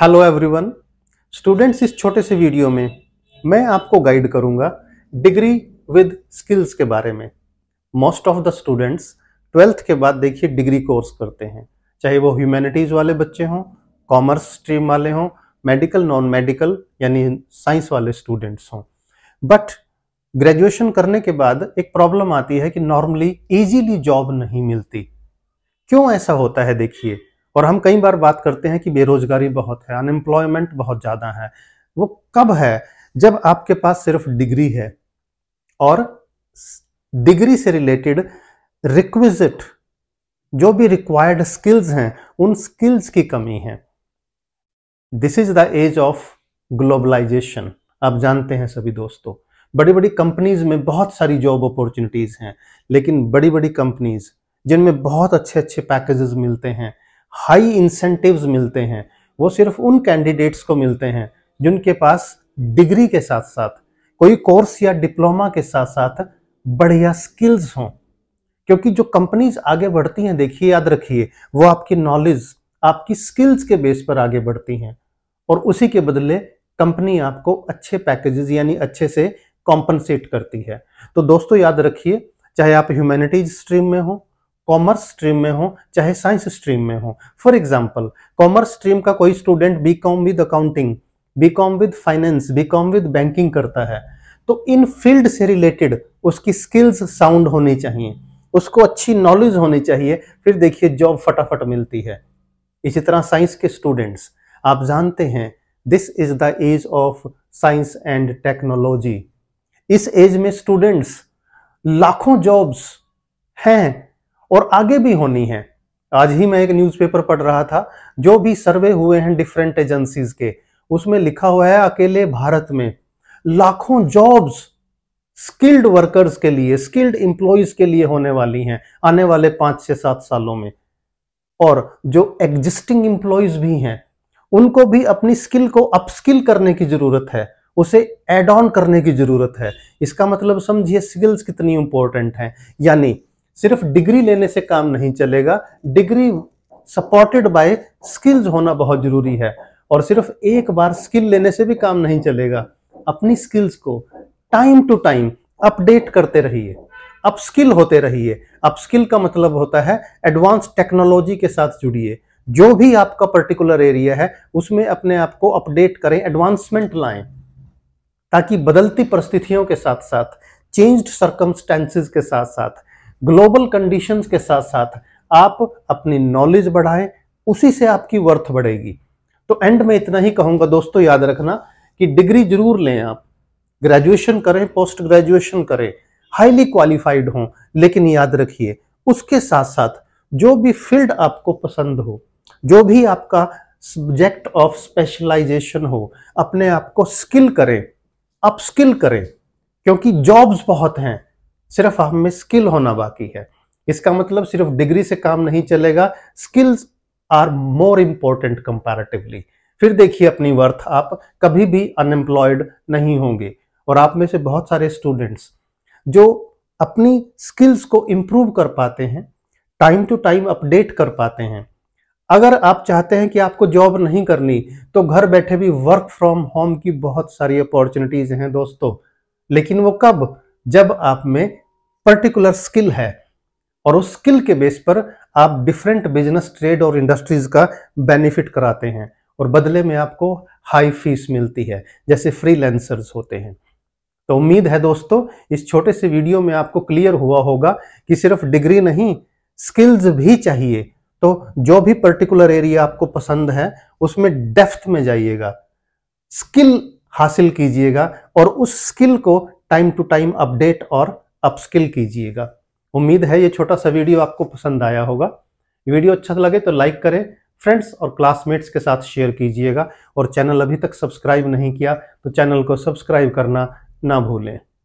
hello everyone students इस छोटे से वीडियो में मैं आपको गाइड करूंगा डिग्री विद स्किल्स के बारे में most of the students twelfth के बाद देखिए डिग्री कोर्स करते हैं चाहे वो ह्यूमैनिटीज़ वाले बच्चे हों कॉमर्स स्ट्रीम वाले हों मेडिकल नॉन मेडिकल यानी साइंस वाले स्टूडेंट्स हों बट ग्रेजुएशन करने के बाद एक प्रॉब्लम आती है कि नॉर्मली इजीली जॉब नहीं मिलती क्यों ऐसा होता है देखिए और हम कई बार बात करते हैं कि बेरोजगारी बहुत है अनएम्प्लॉयमेंट बहुत ज़्यादा है वो कब है जब आपके पास सिर्फ डिग्री है और डिग्री से रिलेटेड रिक्विजिट जो भी रिक्वायर्ड स्किल्स हैं उन स्किल्स की कमी है this is the age of globalisation आप जानते हैं सभी दोस्तों बड़ी बड़ी कंपनीज में बहुत सारी जॉब अपॉर्चुनिटीज हैं लेकिन बड़ी बड़ी कंपनीज जिनमें बहुत अच्छे अच्छे पैकेजेस मिलते हैं हाई इंसेंटिव्स मिलते हैं वो सिर्फ उन कैंडिडेट्स को मिलते हैं जिनके पास डिग्री के साथ साथ कोई कोर्स या डिप्लोमा के साथ साथ बढ़िया स्किल्स हों क्योंकि जो कंपनीज आगे बढ़ती हैं देखिए याद रखिए वो आपकी नॉलेज आपकी स्किल्स के बेस पर आगे बढ़ती हैं और उसी के बदले कंपनी आपको अच्छे पैकेजेस यानी अच्छे से कॉम्पनसेट करती है तो दोस्तों याद रखिए चाहे आप ह्यूमैनिटीज स्ट्रीम में हो कॉमर्स स्ट्रीम में हो चाहे साइंस स्ट्रीम में हो फॉर एग्जाम्पल कॉमर्स स्ट्रीम का कोई student B com with accounting B com with finance B com with banking करता है तो इन फील्ड से रिलेटेड उसकी स्किल्स साउंड होनी चाहिए उसको अच्छी नॉलेज होनी चाहिए फिर देखिए जॉब फटाफट मिलती है इसी तरह साइंस के स्टूडेंट्स आप जानते हैं this is the age of science and technology इस एज में स्टूडेंट्स लाखों जॉब्स हैं और आगे भी होनी है आज ही मैं एक न्यूज़पेपर पढ़ रहा था जो भी सर्वे हुए हैं डिफरेंट एजेंसीज के उसमें लिखा हुआ है अकेले भारत में लाखों जॉब्स स्किल्ड वर्कर्स के लिए स्किल्ड इंप्लॉयज के लिए होने वाली हैं आने वाले पांच से सात सालों में और जो एग्जिस्टिंग एम्प्लॉयज भी हैं उनको भी अपनी स्किल को अपस्किल करने की जरूरत है उसे एड ऑन करने की जरूरत है इसका मतलब समझिए स्किल्स कितनी इंपॉर्टेंट है यानी सिर्फ डिग्री लेने से काम नहीं चलेगा डिग्री सपोर्टेड बाय स्किल्स होना बहुत जरूरी है और सिर्फ एक बार स्किल लेने से भी काम नहीं चलेगा अपनी स्किल्स को टाइम टू टाइम अपडेट करते रहिए अपस्किल होते रहिए अपस्किल का मतलब होता है एडवांस टेक्नोलॉजी के साथ जुड़िए जो भी आपका पर्टिकुलर एरिया है उसमें अपने आप को अपडेट करें एडवांसमेंट लाएं ताकि बदलती परिस्थितियों के साथ साथ चेंज्ड सर्कमस्टेंसेस के साथ साथ ग्लोबल कंडीशंस के साथ साथ आप अपनी नॉलेज बढ़ाएं उसी से आपकी वर्थ बढ़ेगी तो एंड में इतना ही कहूंगा दोस्तों याद रखना कि डिग्री जरूर लें आप ग्रेजुएशन करें पोस्ट ग्रेजुएशन करें हाईली क्वालिफाइड हों लेकिन याद रखिए उसके साथ साथ जो भी फील्ड आपको पसंद हो जो भी आपका सब्जेक्ट ऑफ स्पेशलाइजेशन हो अपने आप को स्किल करें अपस्किल करें क्योंकि जॉब्स बहुत हैं सिर्फ हम में स्किल होना बाकी है इसका मतलब सिर्फ डिग्री से काम नहीं चलेगा skills are more important comparatively फिर देखिए अपनी वर्थ आप कभी भी अनएम्प्लॉयड नहीं होंगे और आप में से बहुत सारे स्टूडेंट्स जो अपनी स्किल्स को इम्प्रूव कर पाते हैं टाइम टू टाइम अपडेट कर पाते हैं अगर आप चाहते हैं कि आपको जॉब नहीं करनी तो घर बैठे भी वर्क फ्रॉम होम की बहुत सारी अपॉर्चुनिटीज हैं दोस्तों लेकिन वो कब जब आप में पर्टिकुलर स्किल है और उस स्किल के बेस पर आप डिफरेंट बिजनेस ट्रेड और इंडस्ट्रीज का बेनिफिट कराते हैं और बदले में आपको हाई फीस मिलती है जैसे फ्रीलैंसर्स होते हैं तो उम्मीद है दोस्तों इस छोटे से वीडियो में आपको क्लियर हुआ होगा कि सिर्फ डिग्री नहीं स्किल्स भी चाहिए तो जो भी पर्टिकुलर एरिया आपको पसंद है उसमें डेफ्थ में जाइएगा स्किल हासिल कीजिएगा और उस स्किल को टाइम टू टाइम अपडेट और अपस्किल कीजिएगा उम्मीद है ये छोटा सा वीडियो आपको पसंद आया होगा वीडियो अच्छा लगे तो लाइक करें फ्रेंड्स और क्लासमेट्स के साथ शेयर कीजिएगा और चैनल अभी तक सब्सक्राइब नहीं किया तो चैनल को सब्सक्राइब करना ना भूलें